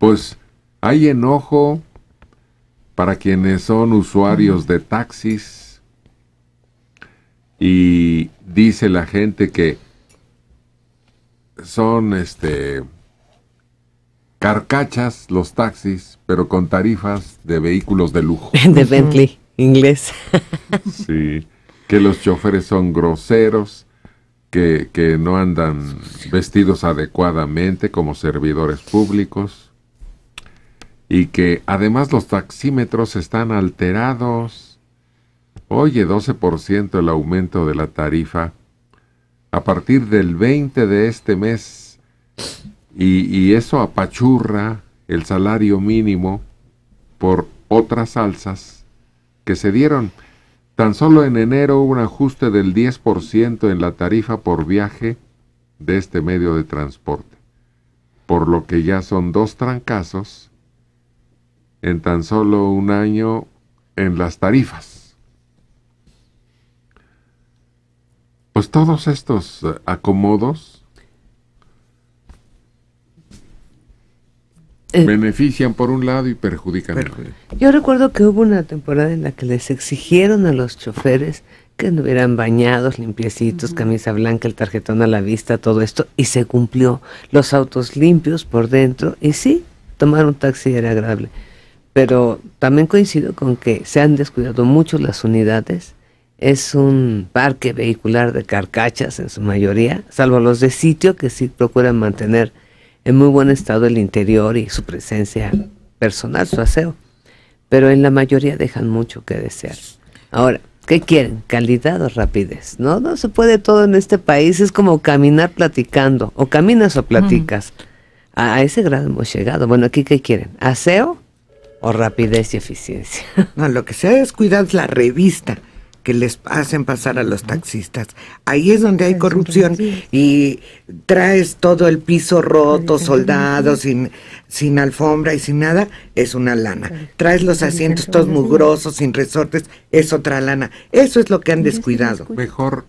pues hay enojo para quienes son usuarios de taxis y dice la gente que son este carcachas los taxis, pero con tarifas de vehículos de lujo. De Bentley, inglés. sí, que los choferes son groseros, que, que no andan vestidos adecuadamente como servidores públicos y que además los taxímetros están alterados. Oye, 12% el aumento de la tarifa a partir del 20 de este mes y, eso apachurra el salario mínimo por otras alzas que se dieron. Tan solo en enero hubo un ajuste del 10% en la tarifa por viaje de este medio de transporte, por lo que ya son dos trancazos en tan solo un año en las tarifas. Pues todos estos eh, acomodos eh. benefician por un lado y perjudican por otro. Yo recuerdo que hubo una temporada en la que les exigieron a los choferes que hubieran bañados, limpiecitos, camisa blanca, el tarjetón a la vista, todo esto, y se cumplió. Los autos limpios por dentro, y sí, tomar un taxi era agradable pero también coincido con que se han descuidado mucho las unidades. Es un parque vehicular de carcachas en su mayoría, salvo los de sitio que sí procuran mantener en muy buen estado el interior y su presencia personal, su aseo. Pero en la mayoría dejan mucho que desear. Ahora, ¿qué quieren? Calidad o rapidez. No, no se puede todo en este país. Es como caminar platicando. O caminas o platicas. A, a ese grado hemos llegado. Bueno, aquí ¿qué quieren? ¿Aseo? O rapidez y eficiencia. No, lo que se ha descuidado es la revista que les hacen pasar a los taxistas. Ahí es donde hay corrupción y traes todo el piso roto, soldado, sin, sin alfombra y sin nada, es una lana. Traes los asientos todos mugrosos, sin resortes, es otra lana. Eso es lo que han descuidado. Mejor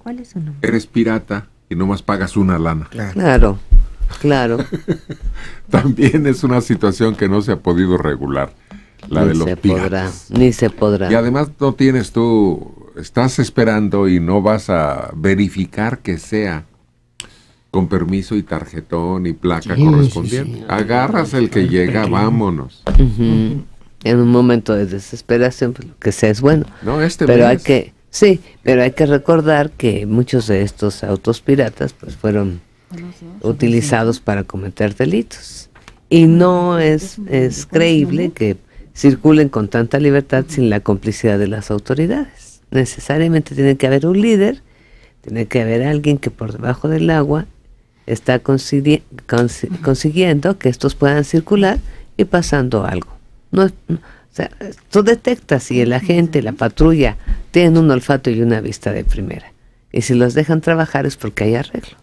eres pirata y nomás pagas una lana. Claro. claro. También es una situación que no se ha podido regular ni de se Podrá, ni se podrá. Y además no tienes tú, estás esperando y no vas a verificar que sea con permiso y tarjetón y placa correspondiente. Agarras el que llega, vámonos. En un momento de desesperación, pues, que sea es bueno. No, este pero hay que sí, pero hay que recordar que muchos de estos autos piratas pues fueron utilizados para cometer delitos y no es, es creíble que circulen con tanta libertad sin la complicidad de las autoridades. Necesariamente tiene que haber un líder, tiene que haber alguien que por debajo del agua está consiguiendo que estos puedan circular y pasando algo. No tú detectas si el agente, la patrulla, tienen un olfato y una vista de primera. Y si los dejan trabajar es porque hay arreglo.